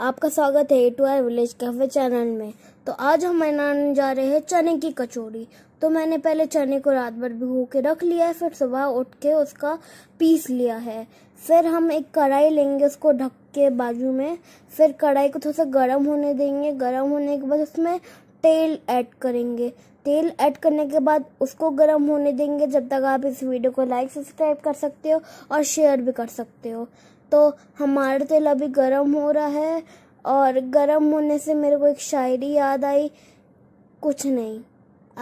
आपका स्वागत है A to I village cafe channel में तो आज हम बनाने जा रहे हैं चने की कचौड़ी तो मैंने पहले चने को रात भर भिगो के रख लिया है फिर सुबह उठ के उसका पीस लिया है फिर हम एक कढ़ाई लेंगे उसको ढक के बाजू में फिर कढ़ाई को थोड़ा सा गर्म होने देंगे गर्म होने के बाद उसमें तेल ऐड करेंगे तेल ऐड करने के बाद उसको गर्म होने देंगे जब तक आप इस वीडियो को लाइक सब्सक्राइब कर सकते हो और शेयर भी कर सकते हो तो हमारा तेल अभी गर्म हो रहा है और गर्म होने से मेरे को एक शायरी याद आई कुछ नहीं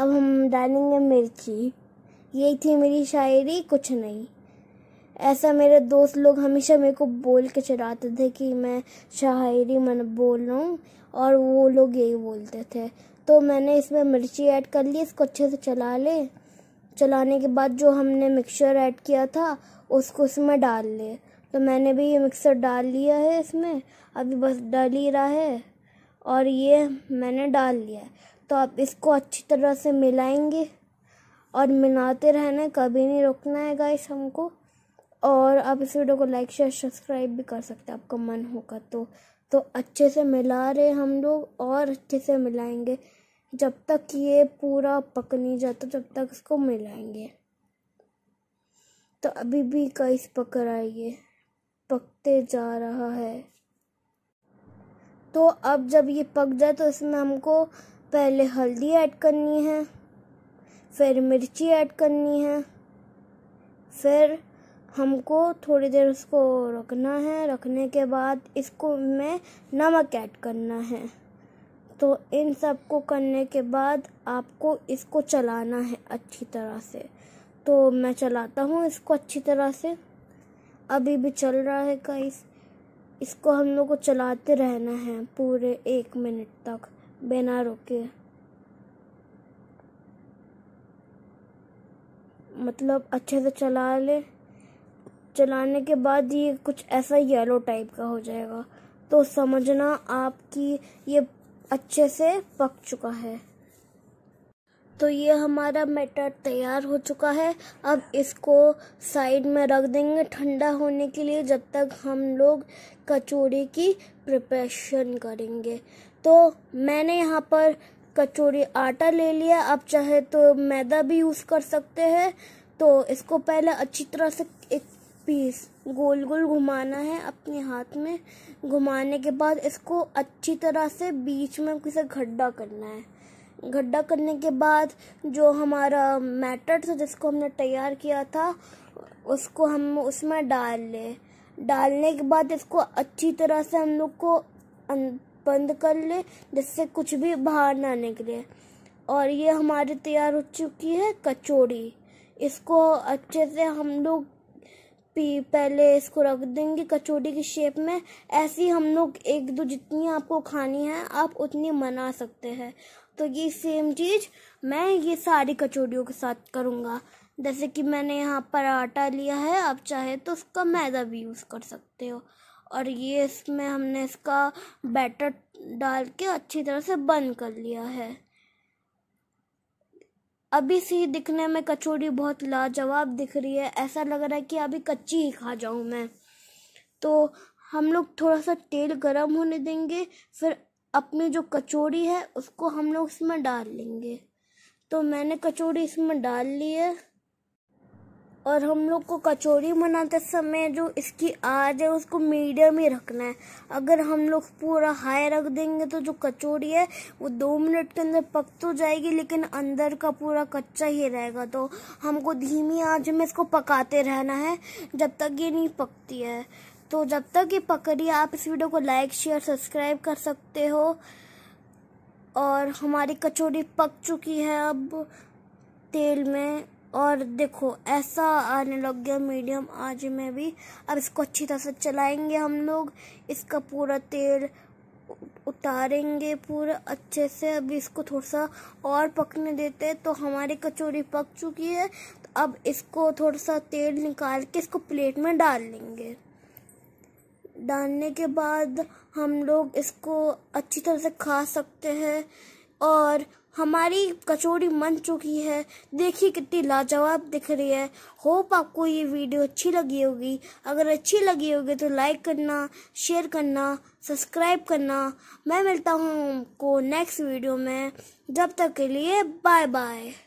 अब हम डालेंगे मिर्ची यही थी मेरी शायरी कुछ नहीं ऐसा मेरे दोस्त लोग हमेशा मेरे को बोल के चढ़ाते थे कि मैं शायरी मन बोल रहा हूँ और वो लोग यही बोलते थे तो मैंने इसमें मिर्ची ऐड कर ली इसको अच्छे से चला ले चलाने के बाद जो हमने मिक्सचर ऐड किया था उसको इसमें डाल ले तो मैंने भी ये मिक्सर डाल लिया है इसमें अभी बस डल ही रहा है और ये मैंने डाल लिया है तो आप इसको अच्छी तरह से मिलाएंगे और मिलाते रहना कभी नहीं रुकना है गाइस हमको और आप इस वीडियो को लाइक शेयर सब्सक्राइब भी कर सकते हैं आपका मन होगा तो तो अच्छे से मिला रहे हम लोग और अच्छे से मिलाएंगे जब तक ये पूरा पक नहीं जाता जब तक इसको मिलाएंगे तो अभी भी कई पक रहा है ये पकते जा रहा है तो अब जब ये पक जाए तो इसमें हमको पहले हल्दी ऐड करनी है फिर मिर्ची ऐड करनी है फिर हमको थोड़ी देर उसको रखना है रखने के बाद इसको में नमक ऐड करना है तो इन सब को करने के बाद आपको इसको चलाना है अच्छी तरह से तो मैं चलाता हूँ इसको अच्छी तरह से अभी भी चल रहा है गाइस इसको हम लोग को चलाते रहना है पूरे एक मिनट तक बिना रुके मतलब अच्छे से चला ले चलाने के बाद ये कुछ ऐसा येलो टाइप का हो जाएगा तो समझना आपकी ये अच्छे से पक चुका है तो ये हमारा मैटर तैयार हो चुका है अब इसको साइड में रख देंगे ठंडा होने के लिए जब तक हम लोग कचौड़ी की प्रिपरेशन करेंगे तो मैंने यहाँ पर कचौड़ी आटा ले लिया आप चाहे तो मैदा भी यूज़ कर सकते हैं तो इसको पहले अच्छी तरह से एक पीस गोल गोल घुमाना है अपने हाथ में घुमाने के बाद इसको अच्छी तरह से बीच में किसे गड्ढा करना है गड्ढा करने के बाद जो हमारा मैटर था जिसको हमने तैयार किया था उसको हम उसमें डाल लें डालने के बाद इसको अच्छी तरह से हम लोग को अं-, बंद कर ले जिससे कुछ भी बाहर ना निकले और ये हमारी तैयार हो चुकी है कचौड़ी इसको अच्छे से हम लोग पी पहले इसको रख देंगे कचौड़ी की शेप में ऐसी हम लोग एक दो जितनी आपको खानी है आप उतनी बना सकते हैं तो ये सेम चीज़ मैं ये सारी कचौड़ियों के साथ करूँगा जैसे कि मैंने यहाँ पर आटा लिया है आप चाहे तो उसका मैदा भी यूज़ कर सकते हो और ये इसमें हमने इसका बैटर डाल के अच्छी तरह से बंद कर लिया है अभी से दिखने में कचौड़ी बहुत लाजवाब दिख रही है ऐसा लग रहा है कि अभी कच्ची ही खा जाऊँ मैं तो हम लोग थोड़ा सा तेल गरम होने देंगे फिर अपनी जो कचौड़ी है उसको हम लोग इसमें डाल लेंगे तो मैंने कचौड़ी इसमें डाल ली है और हम लोग को कचौड़ी बनाते समय जो इसकी आँच है उसको मीडियम ही रखना है अगर हम लोग पूरा हाई रख देंगे तो जो कचौड़ी है वो दो मिनट के अंदर पक तो जाएगी लेकिन अंदर का पूरा कच्चा ही रहेगा तो हमको धीमी आँच में इसको पकाते रहना है जब तक ये नहीं पकती है तो जब तक ये पकड़िए आप इस वीडियो को लाइक शेयर सब्सक्राइब कर सकते हो और हमारी कचौड़ी पक चुकी है अब तेल में और देखो ऐसा आने लग गया मीडियम आज में भी अब इसको अच्छी तरह से चलाएंगे हम लोग इसका पूरा तेल उतारेंगे पूरा अच्छे से अभी इसको थोड़ा सा और पकने देते हैं तो हमारी कचौड़ी पक चुकी है तो अब इसको थोड़ा सा तेल निकाल के इसको प्लेट में डाल लेंगे डालने के बाद हम लोग इसको अच्छी तरह से खा सकते हैं और हमारी कचौड़ी मन चुकी है देखिए कितनी लाजवाब दिख रही है होप आपको ये वीडियो अच्छी लगी होगी अगर अच्छी लगी होगी तो लाइक करना शेयर करना सब्सक्राइब करना मैं मिलता हूँ आपको नेक्स्ट वीडियो में जब तक के लिए बाय बाय